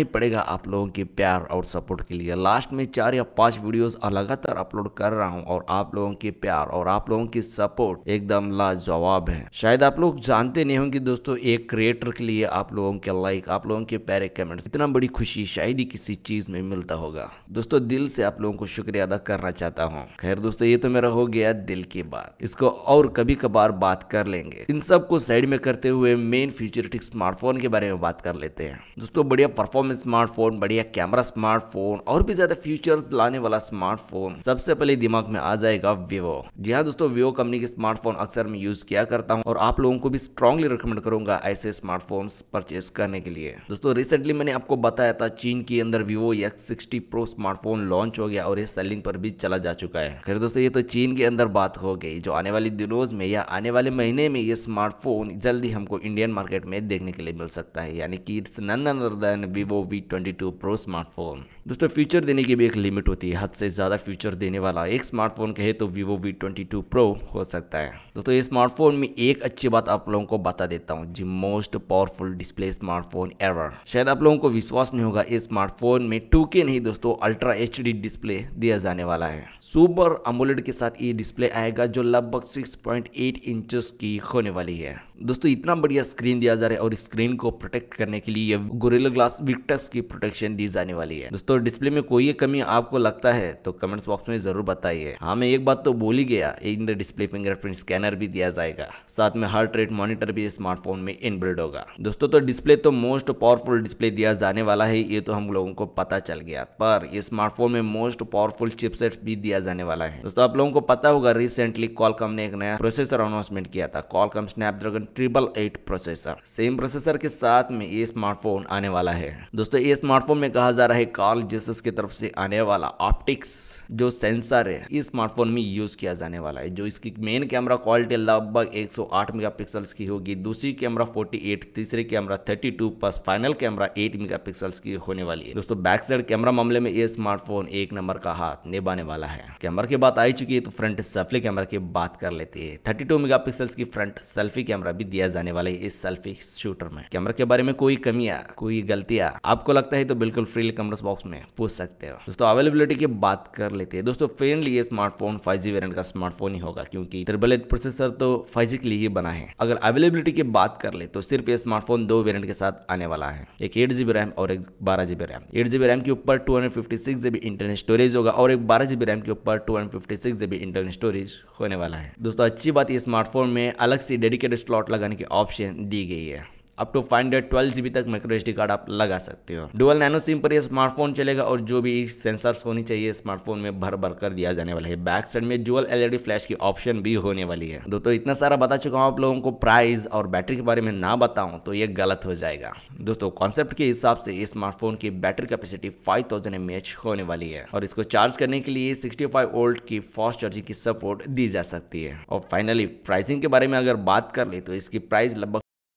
ही पड़ेगा आप लोगों के प्यार और सपोर्ट के लिए लास्ट में चार या पांच वीडियोस लगातार अपलोड कर रहा हूं और आप लोगों के प्यार और आप लोगों की सपोर्ट एकदम लाजवाब है शायद आप लोग जानते नहीं होंगे दोस्तों एक क्रिएटर के लिए आप लोगों के लाइक आप लोगों के प्यारे कमेंट्स इतना बड़ी खुशी शायद ही किसी चीज में मिलता होगा दोस्तों दिल से आप लोगों को शुक्रिया अदा करना चाहता हूँ खैर दोस्तों ये तो मेरा हो गया दिल की बात इसको और कभी कभार बात कर लेंगे इन सबको साइड में करते हुए मेन फ्यूचर स्मार्टफोन के बारे में बात कर लेते हैं दोस्तों बढ़िया परफॉर्म परफॉर्मेंस स्मार्टफोन बढ़िया कैमरा स्मार्टफोन और भी ज्यादा फ्यूचर्स लाने वाला स्मार्टफोन सबसे पहले दिमाग में आ जाएगा विवो जी हाँ दोस्तों विवो कंपनी के स्मार्टफोन अक्सर मैं यूज किया करता हूँ और आप लोगों को भी स्ट्रांगली रिकमेंड करूंगा ऐसे स्मार्टफोन परचेज करने के लिए दोस्तों रिसेंटली मैंने आपको बताया था चीन के अंदर Vivo X sixty pro smartphone launch हो गया और ये सेलिंग पर भी चला जा चुका है खेल दोस्तों ये तो चीन के अंदर बात हो गई जो आने वाले दिनों में या आने वाले महीने में ये स्मार्टफोन जल्दी हमको इंडियन मार्केट में देखने के लिए मिल सकता है यानी कि it's none other than Vivo V twenty two pro smartphone दोस्तों फीचर देने की भी एक लिमिट होती है हद से ज़्यादा फीचर देने वाला एक स्मार्टफोन कहे तो Vivo V twenty two pro हो सकता है दोस्तों ये स्मार्टफोन में एक अच्छी बात आप लोगों को बता देता हूँ जी most powerful display smartphone ever शायद आप लोगों को विश्वास नहीं होगा इस स्मार्टफोन में टू नहीं दोस्तों अल्ट्रा एच डिस्प्ले दिया जाने वाला है सुपर अमोलेड के साथ ये डिस्प्ले आएगा जो लगभग 6.8 इंचेस की होने वाली है दोस्तों इतना बढ़िया स्क्रीन दिया जा रहा है और स्क्रीन को प्रोटेक्ट करने के लिए ये गोरेला ग्लास भी विक्टस की प्रोटेक्शन दी जाने वाली है दोस्तों डिस्प्ले में कोई कमी आपको लगता है तो कमेंट्स बॉक्स में जरूर बताइए हाँ मैं एक बात तो बोल ही गया एक द डिस्प्ले फिंगरप्रिंट स्कैनर भी दिया जाएगा साथ में हार्ट रेट मॉनिटर भी स्मार्टफोन में इनबिल्ड होगा दोस्तों तो डिस्प्ले तो मोस्ट पावरफुल डिस्प्ले दिया जाने वाला है ये तो हम लोगों को पता चल गया पर ये स्मार्टफोन में मोस्ट पावरफुल चिपसेट भी दिया जाने वाला है दोस्तों आप लोगों को पता होगा रिसेंटली कॉलकम ने एक नया प्रोसेसर अनाउंसमेंट किया था Qualcomm Snapdragon triple eight processor same processor के साथ में ये स्मार्टफोन आने वाला है दोस्तों ये स्मार्टफोन में कहा जा रहा है कार्ल जेसस की तरफ से आने वाला ऑप्टिक्स जो सेंसर है इस स्मार्टफोन में यूज किया जाने वाला है जो इसकी मेन कैमरा क्वालिटी लगभग 108 मेगापिक्सल की होगी दूसरी कैमरा 48 तीसरे camera 32 plus final camera 8 megapixels की होने वाली है दोस्तों बैक साइड कैमरा मामले में ये स्मार्टफोन एक नंबर का हाथ निभाने वाला है कैमरा की बात आई चुकी है तो फ्रंट सेल्फी कैमरा की बात कर लेते हैं थर्टी टू की फ्रंट सेल्फी कैमरा भी दिया जाने वाला है इस सेल्फी शूटर में कैमरा के बारे में कोई कमियां कोई गलतियां आपको लगता है तो बिल्कुल फ्रीली कमेंट्स बॉक्स में पूछ सकते हो दोस्तों अवेलेबिलिटी की बात कर लेते हैं दोस्तों फ्रेंडली ये स्मार्टफोन फाइव जी वेरियंट का स्मार्टफोन ही होगा क्योंकि ट्रिपल एट प्रोसेसर तो फाइव जी के लिए ही बना है अगर अवेलेबिलिटी की बात कर ले तो सिर्फ ये स्मार्टफोन दो वेरियंट के साथ आने वाला है एक एट रैम और एक बारह रैम एट जीबी रैम के ऊपर two hundred fifty six internal storage होगा और एक बारह जीबी रैम के ऊपर two hundred fifty six GB internal storage होने वाला है दोस्तों अच्छी बात ये स्मार्टफोन में अलग से डेडिकेटेड स्लॉट लगाने की ऑप्शन दी गई है up to five hundred twelve GB तक माइक्रो एच कार्ड आप लगा सकते हो डुअल नैनो सिम पर यह स्मार्टफोन चलेगा और जो भी सेंसर्स होनी चाहिए स्मार्टफोन में भर भर कर दिया जाने वाला है बैक साइड में जुअल एलईडी फ्लैश की ऑप्शन भी होने वाली है दोस्तों इतना सारा बता चुका हूँ आप लोगों को प्राइस और बैटरी के बारे में ना बताऊं तो ये गलत हो जाएगा दोस्तों कॉन्सेप्ट के हिसाब से इस स्मार्टफोन की बैटरी कैपेसिटी फाइव थाउजेंड होने वाली है और इसको चार्ज करने के लिए सिक्सटी फाइव वोल्ट की फास्ट चार्जिंग की सपोर्ट दी जा सकती है और फाइनली प्राइसिंग के बारे में अगर बात कर ले तो इसकी प्राइस लगभग